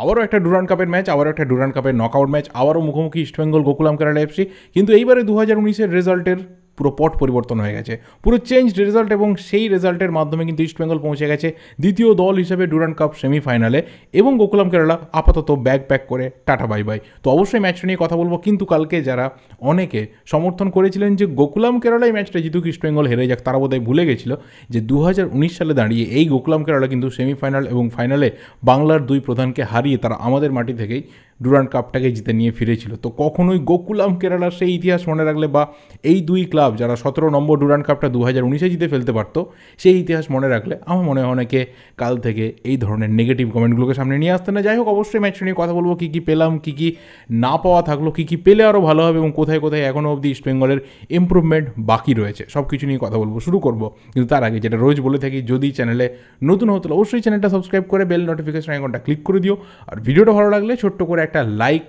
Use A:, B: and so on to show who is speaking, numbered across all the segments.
A: আবারও একটা ডুরান কাপের ম্যাচ আবারও একটা ডুরান কাপের নকআউট ম্যাচ আবারও মুখোমুখি ইস্টবেঙ্গল গোকুলাম কেরালা এফসি কিন্তু এইবারে দু হাজার উনিশের রেজাল্টের পুরো পট পরিবর্তন হয়ে গেছে পুরো চেঞ্জ রেজাল্ট এবং সেই রেজাল্টের মাধ্যমে কিন্তু ইস্টবেঙ্গল পৌঁছে গেছে দ্বিতীয় দল হিসেবে ডুরান্ড কাপ সেমিফাইনালে এবং গোকুলাম কেরালা আপাতত ব্যাগ প্যাক করে টাটা বাই বাই তো অবশ্যই ম্যাচটা নিয়ে কথা বলবো কিন্তু কালকে যারা অনেকে সমর্থন করেছিলেন যে গোকুলাম কেরালা এই ম্যাচটা জিতুক ইস্টবেঙ্গল হেরে যাক তারা বোধহয় ভুলে গেছিল যে দু সালে দাঁড়িয়ে এই গোকুলাম কেরালা কিন্তু সেমিফাইনাল এবং ফাইনালে বাংলার দুই প্রধানকে হারিয়ে তারা আমাদের মাটি থেকেই ডুরান্ট কাপটাকে জিতে নিয়ে ফিরেছিল তো কখনোই গোকুলাম কেরালার সেই ইতিহাস মনে রাখলে বা এই দুই ক্লাব যারা সতেরো নম্বর ডুরান্ট কাপটা দু হাজার উনিশে জিতে ফেলতে পারতো সেই ইতিহাস মনে রাখলে আমার মনে হয় অনেকে কাল থেকে এই ধরনের নেগেটিভ কমেন্টগুলোকে সামনে নিয়ে আসতে না যাই হোক অবশ্যই ম্যাচটা নিয়ে কথা বলবো কী কী পেলাম কী কী না পাওয়া থাকলো কী কী পেলে আরও ভালো হবে এবং কোথায় কোথায় এখনও অবধি ইস্টবেঙ্গলের ইম্প্রুভমেন্ট বাকি রয়েছে সব কিছু নিয়ে কথা বলবো শুরু করবো কিন্তু তার আগে যেটা রোজ বলে থাকি যদি চ্যানেলে নতুন হতো অবশ্যই চ্যানেলটা সাবস্ক্রাইব করে বেল নোটিফিকেশন আইকনটা ক্লিক করে দিও আর ভিডিওটা ভালো লাগলে ছোট্ট করে একটা লাইক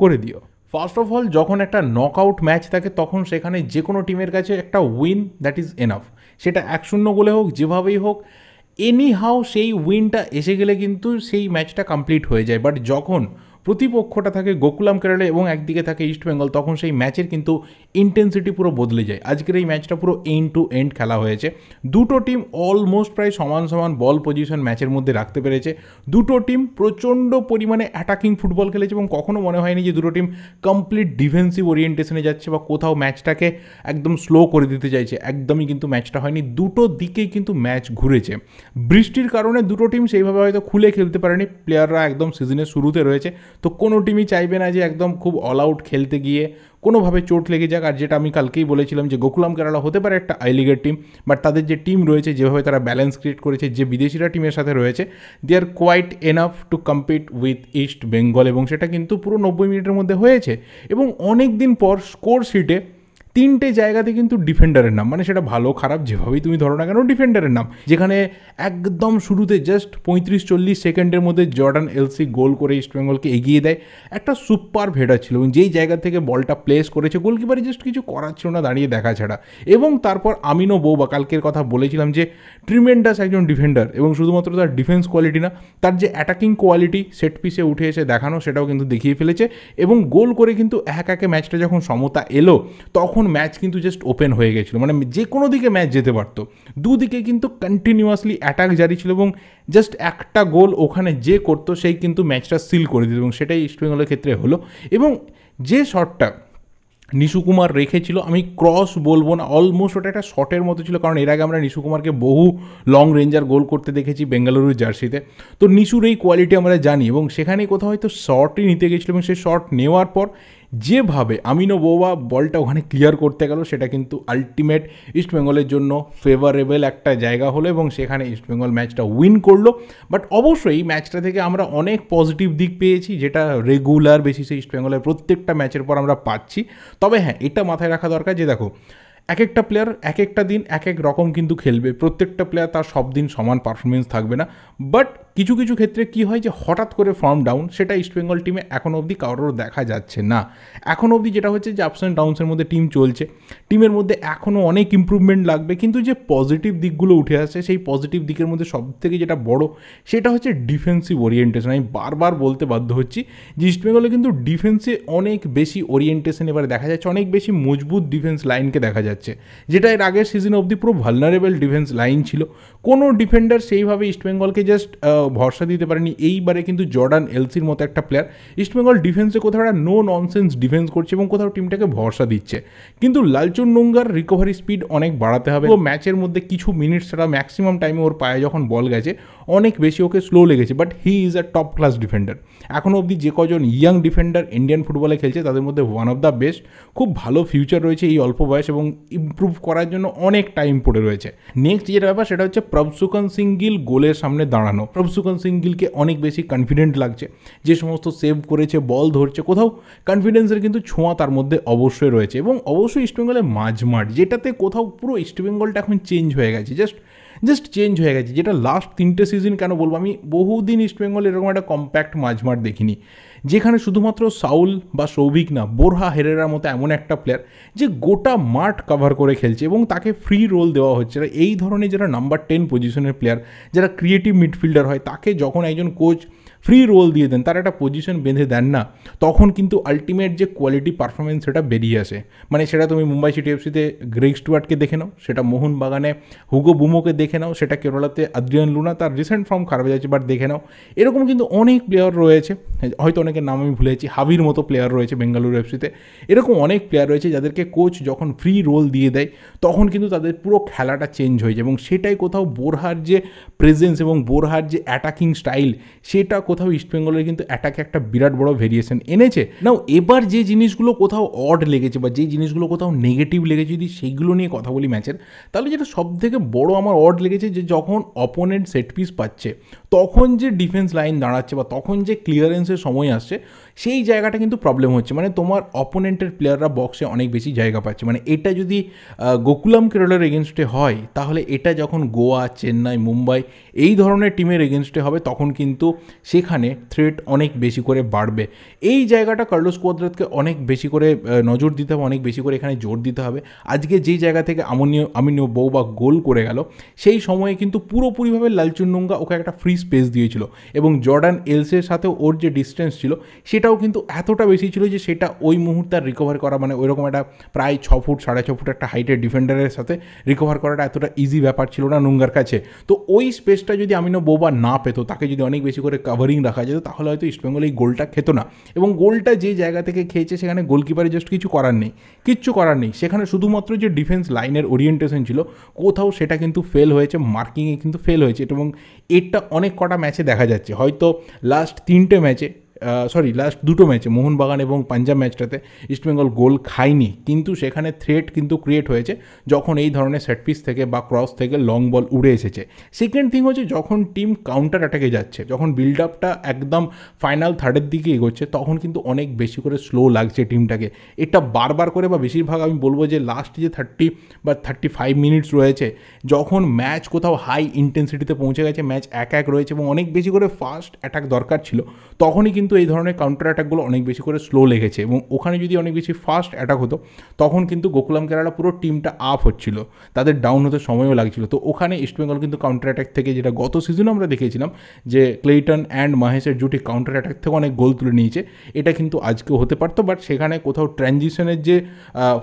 A: করে দিও ফার্স্ট অফ অল যখন একটা নক আউট ম্যাচ থাকে তখন সেখানে যে কোনো টিমের কাছে একটা উইন দ্যাট ইজ এনাফ সেটা এক শূন্য গোলে হোক যেভাবেই হোক এনি হাউ সেই উইনটা এসে গেলে কিন্তু সেই ম্যাচটা কমপ্লিট হয়ে যায় বাট যখন প্রতিপক্ষটা থাকে গোকুলাম কেরালে এবং একদিকে থাকে ইস্টবেঙ্গল তখন সেই ম্যাচের কিন্তু ইন্টেন্সিটি পুরো বদলে যায় আজকের এই ম্যাচটা পুরো এন্ড টু এন্ড খেলা হয়েছে দুটো টিম অলমোস্ট প্রায় সমান সমান বল পজিশন ম্যাচের মধ্যে রাখতে পেরেছে দুটো টিম প্রচণ্ড পরিমাণে অ্যাটাকিং ফুটবল খেলেছে এবং কখনো মনে হয়নি যে দুটো টিম কমপ্লিট ডিফেন্সিভ ওরিয়েন্টেশনে যাচ্ছে বা কোথাও ম্যাচটাকে একদম স্লো করে দিতে চাইছে একদমই কিন্তু ম্যাচটা হয়নি দুটো দিকেই কিন্তু ম্যাচ ঘুরেছে বৃষ্টির কারণে দুটো টিম সেইভাবে হয়তো খুলে খেলতে পারেনি প্লেয়াররা একদম সিজনের শুরুতে রয়েছে তো কোনো টিমই চাইবে না যে একদম খুব অল আউট খেলতে গিয়ে কোনোভাবে চোট লেগে যাক আর যেটা আমি কালকেই বলেছিলাম যে গোকুলাম কেরালা হতে পারে একটা আইলিগের টিম বাট তাদের যে টিম রয়েছে যেভাবে তারা ব্যালেন্স ক্রিয়েট করেছে যে বিদেশিরা টিমের সাথে রয়েছে they are quite enough to compete with East Bengal এবং সেটা কিন্তু পুরো নব্বই মিনিটের মধ্যে হয়েছে এবং অনেক দিন পর স্কোর শিটে তিনটে জায়গাতে কিন্তু ডিফেন্ডারের নাম মানে সেটা ভালো খারাপ যেভাবেই তুমি ধরো না কেন ডিফেন্ডারের নাম যেখানে একদম শুরুতে জাস্ট পঁয়ত্রিশ চল্লিশ সেকেন্ডের মধ্যে জর্ডান এলসি গোল করে ইস্টবেঙ্গলকে এগিয়ে দেয় একটা সুপার ভেডা ছিল এবং যেই জায়গা থেকে বলটা প্লেস করেছে গোলকিপারে জাস্ট কিছু করার ছিল না দাঁড়িয়ে দেখা ছাড়া এবং তারপর আমিনও বউ বা কালকের কথা বলেছিলাম যে ট্রিমেন্ডাস একজন ডিফেন্ডার এবং শুধুমাত্র তার ডিফেন্স কোয়ালিটি না তার যে অ্যাটাকিং কোয়ালিটি সেট পিসে উঠে এসে দেখানো সেটাও কিন্তু দেখিয়ে ফেলেছে এবং গোল করে কিন্তু এক একে ম্যাচটা যখন সমতা এলো তখন তখন ম্যাচ কিন্তু জাস্ট ওপেন হয়ে গেছিলো মানে যে কোনো দিকে ম্যাচ যেতে পারতো দুদিকে কিন্তু কন্টিনিউয়াসলি অ্যাটাক জারি ছিল এবং জাস্ট একটা গোল ওখানে যে করতো সেই কিন্তু ম্যাচটা সিল করে দিত এবং সেটাই ইস্টবেঙ্গলের ক্ষেত্রে হলো এবং যে শটটা নিশু কুমার রেখেছিল আমি ক্রস বলবো না অলমোস্ট ওটা একটা শটের মতো ছিল কারণ এর আগে আমরা নিশু কুমারকে বহু লং রেঞ্জার গোল করতে দেখেছি বেঙ্গালুরুর জার্সিতে তো নিশুর এই কোয়ালিটি আমরা জানি এবং সেখানে কোথাও হয়তো শর্টই নিতে গেছিলো এবং সেই শট নেওয়ার পর যেভাবে আমিনো বোবা বলটা ওখানে ক্লিয়ার করতে গেল সেটা কিন্তু আলটিমেট ইস্টবেঙ্গলের জন্য ফেভারেবল একটা জায়গা হলো এবং সেখানে ইস্টবেঙ্গল ম্যাচটা উইন করলো বাট অবশ্যই ম্যাচটা থেকে আমরা অনেক পজিটিভ দিক পেয়েছি যেটা রেগুলার বেসিসে ইস্টবেঙ্গলের প্রত্যেকটা ম্যাচের পর আমরা পাচ্ছি তবে হ্যাঁ এটা মাথায় রাখা দরকার যে দেখো এক একটা প্লেয়ার এক একটা দিন এক এক রকম কিন্তু খেলবে প্রত্যেকটা প্লেয়ার তার সব দিন সমান পারফরমেন্স থাকবে না বাট কিছু কিছু ক্ষেত্রে কি হয় যে হঠাৎ করে ফর্ম ডাউন সেটা ইস্টবেঙ্গল টিমে এখন অবধি কারোর দেখা যাচ্ছে না এখন অবধি যেটা হচ্ছে যে আপস অ্যান্ড ডাউন্সের মধ্যে টিম চলছে টিমের মধ্যে এখনও অনেক ইম্প্রুভমেন্ট লাগবে কিন্তু যে পজিটিভ দিকগুলো উঠে আসে সেই পজিটিভ দিকের মধ্যে সব থেকে যেটা বড় সেটা হচ্ছে ডিফেন্সিভ ওরিয়েন্টেশন আমি বারবার বলতে বাধ্য হচ্ছি যে ইস্টবেঙ্গলে কিন্তু ডিফেন্সে অনেক বেশি ওরিয়েন্টেশন এবারে দেখা যাচ্ছে অনেক বেশি মজবুত ডিফেন্স লাইনকে দেখা যাচ্ছে যাচ্ছে যেটা এর আগের সিজন অবধি পুরো ভালনারেবল ডিফেন্স লাইন ছিল কোনো ডিফেন্ডার সেইভাবে ইস্টবেঙ্গলকে জাস্ট ভরসা দিতে পারেনি এইবারে কিন্তু জর্ডান এলসির মতো একটা প্লেয়ার ইস্টবেঙ্গল ডিফেন্সে কোথাও একটা নো ননসেন্স ডিফেন্স করছে এবং কোথাও টিমটাকে ভরসা দিচ্ছে কিন্তু লালচুন নোঙ্গার রিকভারি স্পিড অনেক বাড়াতে হবে ও ম্যাচের মধ্যে কিছু মিনিট ছাড়া ম্যাক্সিমাম টাইমে ওর পায়ে যখন বল গেছে অনেক বেশি ওকে স্লো লেগেছে but he is a top class defender এখনও অবধি যে কজন ইয়াং ডিফেন্ডার ইন্ডিয়ান ফুটবলে খেলছে তাদের মধ্যে ওয়ান অফ দ্য বেস্ট খুব ভালো ফিউচার রয়েছে এই অল্প বয়স এবং ইম্প্রুভ করার জন্য অনেক টাইম পড়ে রয়েছে নেক্সট যেটা ব্যাপার সেটা হচ্ছে প্রভসুকন সিঙ্গিল গোলের সামনে দাঁড়ানো প্রভসুকন সিঙ্গিলকে অনেক বেশি কনফিডেন্ট লাগছে যে সমস্ত সেভ করেছে বল ধরছে কোথাও কনফিডেন্সের কিন্তু ছোঁয়া তার মধ্যে অবশ্যই রয়েছে এবং অবশ্যই ইস্টবেঙ্গলের মাঝমাঠ যেটাতে কোথাও পুরো ইস্টবেঙ্গলটা এখন চেঞ্জ হয়ে গেছে জাস্ট জাস্ট চেঞ্জ হয়ে গেছে যেটা লাস্ট তিনটে সিজন কেন বলবো আমি বহুদিন ইস্টবেঙ্গল এরকম একটা কম্প্যাক্ট মাঝমাঠ দেখিনি যেখানে শুধুমাত্র সাউল বা সৌভিক না বোরহা হেরেরার মতো এমন একটা প্লেয়ার যে গোটা মাঠ কাভার করে খেলছে এবং তাকে ফ্রি রোল দেওয়া হচ্ছে এই ধরনের যারা নাম্বার টেন পজিশনের প্লেয়ার যারা ক্রিয়েটিভ মিডফিল্ডার হয় তাকে যখন একজন কোচ ফ্রি রোল দিয়ে দেন তার একটা পজিশন বেঁধে দেন না তখন কিন্তু আলটিমেট যে কোয়ালিটি পারফরমেন্স সেটা বেরিয়ে আসে মানে সেটা তুমি মুম্বাই সিটি এফসিতে গ্রেগ স্টুয়ার্টকে দেখে নাও সেটা মোহনবাগানে হুগো বুমোকে দেখে নাও সেটা কেরলাতে আদ্রিয়ান লুনা তার রিসেন্ট ফর্ম খারাপ যাচ্ছে বাট দেখে নাও এরকম কিন্তু অনেক প্লেয়ার রয়েছে হয়তো অনেকের নাম আমি ভুলে যাচ্ছি হাবির মতো প্লেয়ার রয়েছে বেঙ্গালুরু এফসিতে এরকম অনেক প্লেয়ার রয়েছে যাদেরকে কোচ যখন ফ্রি রোল দিয়ে দেয় তখন কিন্তু তাদের পুরো খেলাটা চেঞ্জ হয়ে যায় এবং সেটাই কোথাও বোরহার যে প্রেজেন্স এবং বোরহার যে অ্যাটাকিং স্টাইল সেটা কোথাও ইস্টবেঙ্গলের কিন্তু অ্যাটাকে একটা বিরাট বড় ভেরিয়েশন এনেছে নাও এবার যে জিনিসগুলো কোথাও অড লেগেছে বা যে জিনিসগুলো কোথাও নেগেটিভ লেগেছে যদি সেইগুলো নিয়ে কথা বলি ম্যাচের তাহলে যেটা সব থেকে বড় আমার অড লেগেছে যে যখন অপোনেন্ট সেট পিস পাচ্ছে তখন যে ডিফেন্স লাইন দাঁড়াচ্ছে বা তখন যে ক্লিয়ারেন্সের সময় আসছে সেই জায়গাটা কিন্তু প্রবলেম হচ্ছে মানে তোমার অপোনেন্টের প্লেয়াররা বক্সে অনেক বেশি জায়গা পাচ্ছে মানে এটা যদি গোকুলাম কেরলের এগেনস্টে হয় তাহলে এটা যখন গোয়া চেন্নাই মুম্বাই এই ধরনের টিমের এগেনস্টে হবে তখন কিন্তু সেখানে থ্রেট অনেক বেশি করে বাড়বে এই জায়গাটা কার্লোস কোয়াদ্রাতকে অনেক বেশি করে নজর দিতে হবে অনেক বেশি করে এখানে জোর দিতে হবে আজকে যেই জায়গা থেকে আমনীয় আমিনীয় বউ বা গোল করে গেল সেই সময়ে কিন্তু পুরোপুরিভাবে লালচুন্ডুঙ্গা ওকে একটা ফ্রি স্পেস দিয়েছিল এবং জর্ডান এলসের সাথে ওর যে ডিস্টেন্স ছিল সেটা সেটাও কিন্তু এতটা বেশি ছিল যে সেটা ওই মুহূর্তে আর রিকভার করা মানে ওইরকম একটা প্রায় ছ ফুট সাড়ে ছ ফুট একটা হাইটের ডিফেন্ডারের সাথে রিকভার করাটা এতটা ইজি ব্যাপার ছিল না নুঙ্গার কাছে তো ওই স্পেসটা যদি আমিনো বোবা না পেতো তাকে যদি অনেক বেশি করে কাভারিং রাখা যেত তাহলে হয়তো ইস্টবেঙ্গল এই গোলটা খেত না এবং গোলটা যে জায়গা থেকে খেয়েছে সেখানে গোলকিপারে জাস্ট কিছু করার নেই কিচ্ছু করার নেই সেখানে শুধুমাত্র যে ডিফেন্স লাইনের ওরিয়েন্টেশন ছিল কোথাও সেটা কিন্তু ফেল হয়েছে মার্কিংয়ে কিন্তু ফেল হয়েছে এবং এটা অনেক কটা ম্যাচে দেখা যাচ্ছে হয়তো লাস্ট তিনটে ম্যাচে সরি লাস্ট দুটো ম্যাচে মোহনবাগান এবং পাঞ্জাব ম্যাচটাতে ইস্টবেঙ্গল গোল খায়নি কিন্তু সেখানে থ্রেট কিন্তু ক্রিয়েট হয়েছে যখন এই ধরনের সেটপিস পিস থেকে বা ক্রস থেকে লং বল উড়ে এসেছে সেকেন্ড থিং হচ্ছে যখন টিম কাউন্টার অ্যাটাকে যাচ্ছে যখন বিল্ড আপটা একদম ফাইনাল থার্ডের দিকে এগোচ্ছে তখন কিন্তু অনেক বেশি করে স্লো লাগছে টিমটাকে এটা বারবার করে বা বেশিরভাগ আমি বলবো যে লাস্ট যে থার্টি বা থার্টি ফাইভ মিনিটস রয়েছে যখন ম্যাচ কোথাও হাই ইন্টেন্সিটিতে পৌঁছে গেছে ম্যাচ এক এক রয়েছে এবং অনেক বেশি করে ফাস্ট অ্যাটাক দরকার ছিল তখনই কিন্তু কিন্তু এই ধরনের কাউন্টার অ্যাটাকগুলো অনেক বেশি করে স্লো লেগেছে এবং ওখানে যদি অনেক বেশি ফাস্ট অ্যাটাক হতো তখন কিন্তু গোকুলাম কেরালা পুরো টিমটা আপ হচ্ছিল তাদের ডাউন হতে সময়ও লাগছিল তো ওখানে ইস্টবেঙ্গল কিন্তু কাউন্টার অ্যাটাক থেকে যেটা গত সিজনে আমরা দেখেছিলাম যে ক্লেইটন অ্যান্ড মাহেশের জুটি কাউন্টার অ্যাটাক থেকে অনেক গোল তুলে নিয়েছে এটা কিন্তু আজকেও হতে পারতো বাট সেখানে কোথাও ট্রানজিশনের যে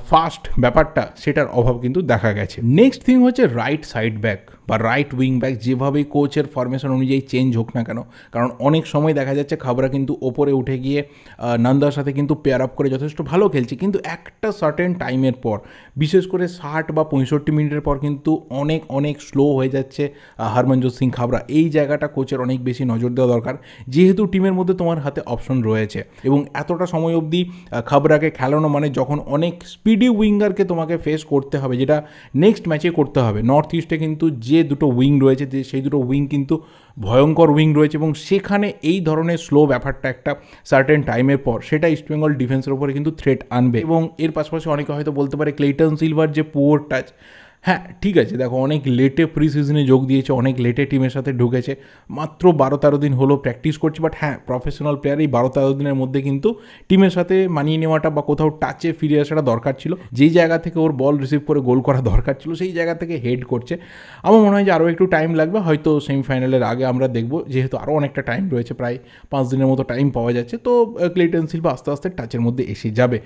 A: ফাস্ট ব্যাপারটা সেটার অভাব কিন্তু দেখা গেছে নেক্সট থিং হচ্ছে রাইট সাইড ব্যাক বা রাইট উইং ব্যাক যেভাবেই কোচের ফরমেশন অনুযায়ী চেঞ্জ হোক না কেন কারণ অনেক সময় দেখা যাচ্ছে খাবরা কিন্তু ওপরে উঠে গিয়ে নন্দার সাথে কিন্তু পেয়ার আপ করে যথেষ্ট ভালো খেলছে কিন্তু একটা সার্টেন টাইমের পর বিশেষ করে ষাট বা পঁয়ষট্টি মিনিটের পর কিন্তু অনেক অনেক স্লো হয়ে যাচ্ছে হরমনজোত সিং খাবরা এই জায়গাটা কোচের অনেক বেশি নজর দেওয়া দরকার যেহেতু টিমের মধ্যে তোমার হাতে অপশন রয়েছে এবং এতটা সময় অবধি খাবরাকে খেলানো মানে যখন অনেক স্পিডি উইঙ্গারকে তোমাকে ফেস করতে হবে যেটা নেক্সট ম্যাচে করতে হবে নর্থ ইস্টে কিন্তু যে দুটো উইং রয়েছে সেই দুটো উইং কিন্তু ভয়ঙ্কর উইং রয়েছে এবং সেখানে এই ধরনের স্লো ব্যাপারটা একটা সার্টেন টাইমের পর সেটা ইস্টবেঙ্গল ডিফেন্সের ওপরে কিন্তু থ্রেট আনবে এবং এর পাশাপাশি অনেকে হয়তো বলতে পারে ক্লেটন সিলভার যে পুয়ার টাচ হ্যাঁ ঠিক আছে দেখো অনেক লেটে প্রি সিজনে যোগ দিয়েছে অনেক লেটে টিমের সাথে ঢুকেছে মাত্র বারো তেরো দিন হলো প্র্যাকটিস করছে বাট হ্যাঁ প্রফেশনাল প্লেয়ার এই বারো তেরো দিনের মধ্যে কিন্তু টিমের সাথে মানিয়ে নেওয়াটা বা কোথাও টাচে ফিরে আসাটা দরকার ছিল যেই জায়গা থেকে ওর বল রিসিভ করে গোল করা দরকার ছিল সেই জায়গা থেকে হেড করছে আমার মনে হয় যে আরও একটু টাইম লাগবে হয়তো সেমিফাইনালের আগে আমরা দেখব যেহেতু আরও অনেকটা টাইম রয়েছে প্রায় পাঁচ দিনের মতো টাইম পাওয়া যাচ্ছে তো ক্লেটন সিলভা আস্তে আস্তে টাচের মধ্যে এসে যাবে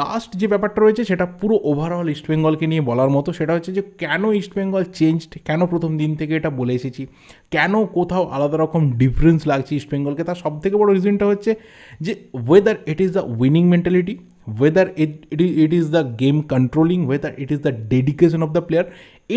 A: লাস্ট যে ব্যাপারটা রয়েছে সেটা পুরো ওভারঅল ইস্টবেঙ্গলকে নিয়ে বলার মতো সেটা হচ্ছে যে কেন ইস্টবেঙ্গল চেঞ্জড কেন প্রথম দিন থেকে এটা বলে এসেছি কেন কোথাও আলাদা রকম ডিফারেন্স লাগছে ইস্টবেঙ্গলকে তার সব থেকে বড় রিজনটা হচ্ছে যে whether it is the winning mentality whether it, it, it is the game controlling whether it is the dedication of the player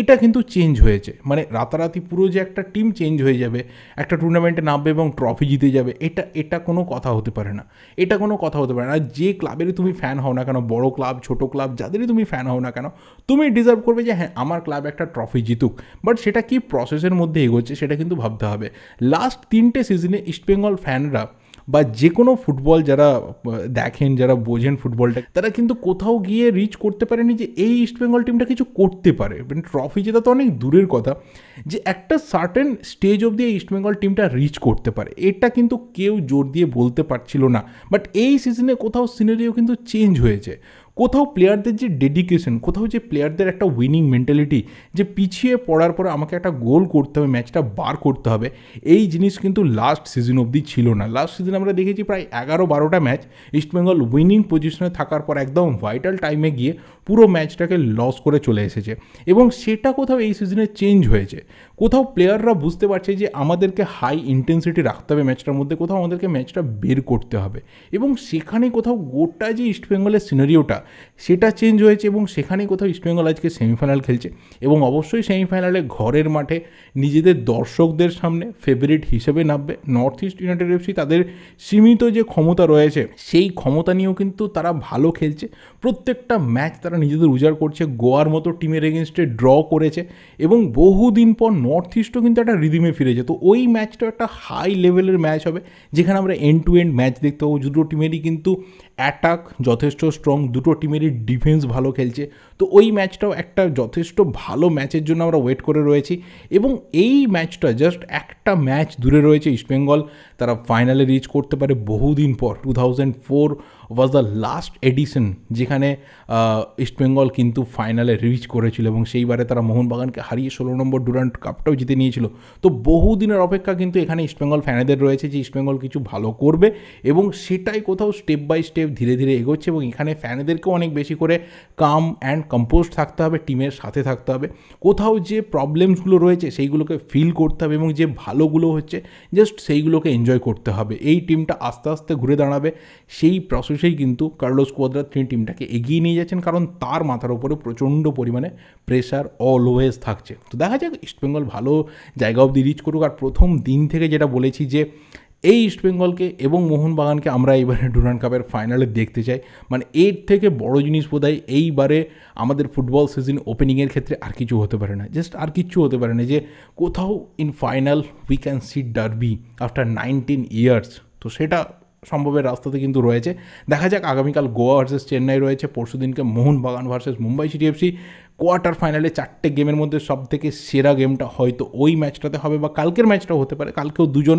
A: এটা কিন্তু চেঞ্জ হয়েছে মানে রাতারাতি পুরো যে একটা টিম চেঞ্জ হয়ে যাবে একটা টুর্নামেন্টে নামবে এবং ট্রফি জিতে যাবে এটা এটা কোনো কথা হতে পারে না এটা কোনো কথা হতে পারে না যে ক্লাবেরই তুমি ফ্যান হও না কেন বড় ক্লাব ছোট ক্লাব যাদেরই তুমি ফ্যান হও না কেন তুমি ডিজার্ভ করবে যে হ্যাঁ আমার ক্লাব একটা ট্রফি জিতুক বাট সেটা কি প্রসেসের মধ্যে এগোচ্ছে সেটা কিন্তু ভাবতে হবে লাস্ট তিনটে সিজনে ইস্টবেঙ্গল ফ্যানরা বা যে কোনো ফুটবল যারা দেখেন যারা বোঝেন ফুটবলটা তারা কিন্তু কোথাও গিয়ে রিচ করতে পারেনি যে এই ইস্টবেঙ্গল টিমটা কিছু করতে পারে মানে ট্রফি জেতা তো অনেক দূরের কথা যে একটা সার্টেন স্টেজ অবধি এই ইস্টবেঙ্গল টিমটা রিচ করতে পারে এটা কিন্তু কেউ জোর দিয়ে বলতে পারছিল না বাট এই সিজনে কোথাও সিনারিও কিন্তু চেঞ্জ হয়েছে কোথাও প্লেয়ারদের যে ডেডিকেশন কোথাও যে প্লেয়ারদের একটা উইনিং মেন্টালিটি যে পিছিয়ে পড়ার পরে আমাকে একটা গোল করতে হবে ম্যাচটা বার করতে হবে এই জিনিস কিন্তু লাস্ট সিজন অবধি ছিল না লাস্ট সিজন আমরা দেখেছি প্রায় এগারো বারোটা ম্যাচ ইস্টবেঙ্গল উইনিং পজিশনে থাকার পর একদম ভাইটাল টাইমে গিয়ে পুরো ম্যাচটাকে লস করে চলে এসেছে এবং সেটা কোথাও এই সিজনে চেঞ্জ হয়েছে কোথাও প্লেয়াররা বুঝতে পারছে যে আমাদেরকে হাই ইন্টেন্সিটি রাখতে হবে ম্যাচটার মধ্যে কোথাও আমাদেরকে ম্যাচটা বের করতে হবে এবং সেখানে কোথাও গোটা যে ইস্টবেঙ্গলের সিনারিওটা সেটা চেঞ্জ হয়েছে এবং সেখানে কোথাও ইস্টবেঙ্গল আজকে সেমিফাইনাল খেলছে এবং অবশ্যই সেমিফাইনালে ঘরের মাঠে নিজেদের দর্শকদের সামনে ফেভারিট হিসেবে নামবে নর্থ ইস্ট ইউনাইটেড এফসি তাদের সীমিত যে ক্ষমতা রয়েছে সেই ক্ষমতা নিয়েও কিন্তু তারা ভালো খেলছে প্রত্যেকটা ম্যাচ তারা নিজেদের উজাড় করছে গোয়ার মতো টিমের এগেনস্টে ড্র করেছে এবং বহুদিন পর নর্থ ইস্টও কিন্তু একটা রিদিমে ফিরেছে তো ওই ম্যাচটা একটা হাই লেভেলের ম্যাচ হবে যেখানে আমরা এন্ড টু এন্ড ম্যাচ দেখতে পাবো দুটো টিমেরই কিন্তু অ্যাটাক যথেষ্ট স্ট্রং দুটো টিমেরই ডিফেন্স ভালো খেলছে তো ওই ম্যাচটাও একটা যথেষ্ট ভালো ম্যাচের জন্য আমরা ওয়েট করে রয়েছি এবং এই ম্যাচটা জাস্ট একটা ম্যাচ দূরে রয়েছে ইস্টবেঙ্গল তারা ফাইনালে রিচ করতে পারে বহুদিন পর two thousand four was the last edition যেখানে ইস্টবেঙ্গল কিন্তু ফাইনালে রিচ করেছিল এবং সেইবারে তারা মোহনবাগানকে হারিয়ে ষোলো নম্বর ডুরান্ট কাপটাও জিতে নিয়েছিল তো বহুদিনের অপেক্ষা কিন্তু এখানে ইস্টবেঙ্গল ফ্যানেদের রয়েছে যে ইস্টবেঙ্গল কিছু ভালো করবে এবং সেটাই কোথাও স্টেপ বাই স্টেপ ধীরে ধীরে এগোচ্ছে এবং এখানে ফ্যানেদেরকেও অনেক বেশি করে কাম অ্যান্ড কম্পোস্ট থাকতে হবে টিমের সাথে থাকতে হবে কোথাও যে প্রবলেমসগুলো রয়েছে সেইগুলোকে ফিল করতে হবে এবং যে ভালোগুলো হচ্ছে জাস্ট সেইগুলোকে এনজয় করতে হবে এই টিমটা আস্তে আস্তে ঘুরে দাঁড়াবে সেই প্রসেসেই কিন্তু কার্লোস কোয়াদ্রা তিনি টিমটাকে এগিয়ে নিয়ে যাচ্ছেন কারণ তার মাথার ওপরে প্রচণ্ড পরিমাণে প্রেশার অলওয়েজ থাকছে তো দেখা যাক ইস্টবেঙ্গল ভালো জায়গা অব্দি রিচ করুক আর প্রথম দিন থেকে যেটা বলেছি যে এই ইস্টবেঙ্গলকে এবং মোহনবাগানকে আমরা এইবারে ডুরান্ড কাপের ফাইনালে দেখতে চাই মানে এর থেকে বড় জিনিস বোধ এইবারে আমাদের ফুটবল সিজন ওপেনিংয়ের ক্ষেত্রে আর কিছু হতে পারে না জাস্ট আর কিচ্ছু হতে পারে না যে কোথাও in final we can see derby after nineteen years তো সেটা সম্ভবের রাস্তাতে কিন্তু রয়েছে দেখা যাক আগামীকাল গোয়া ভার্সেস চেন্নাই রয়েছে পরশুদিনকে Mohun Bagan versus Mumbai City FC quarter ফাইনালে চারটে গেমের মধ্যে সব থেকে সেরা গেমটা হয়তো ওই ম্যাচটাতে হবে বা কালকের ম্যাচটাও হতে পারে কালকেও দুজন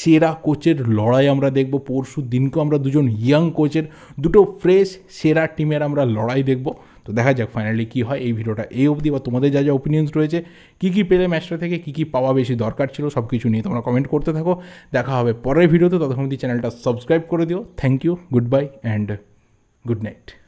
A: সেরা কোচের লড়াই আমরা দেখব পরশু দিনকেও আমরা দুজন ইয়াং কোচের দুটো ফ্রেশ সেরা টিমের আমরা লড়াই দেখব তো দেখা যাক ফাইনালি কী হয় এই ভিডিওটা এই অবধি বা তোমাদের যা যা ওপিনিয়ন্স রয়েছে কী কী পেলে ম্যাচটা থেকে কী কী পাওয়া বেশি দরকার ছিল সব কিছু নিয়ে তোমরা কমেন্ট করতে থাকো দেখা হবে পরের ভিডিওতে ততক্ষণ অবধি চ্যানেলটা সাবস্ক্রাইব করে দিও thank you good bye and good night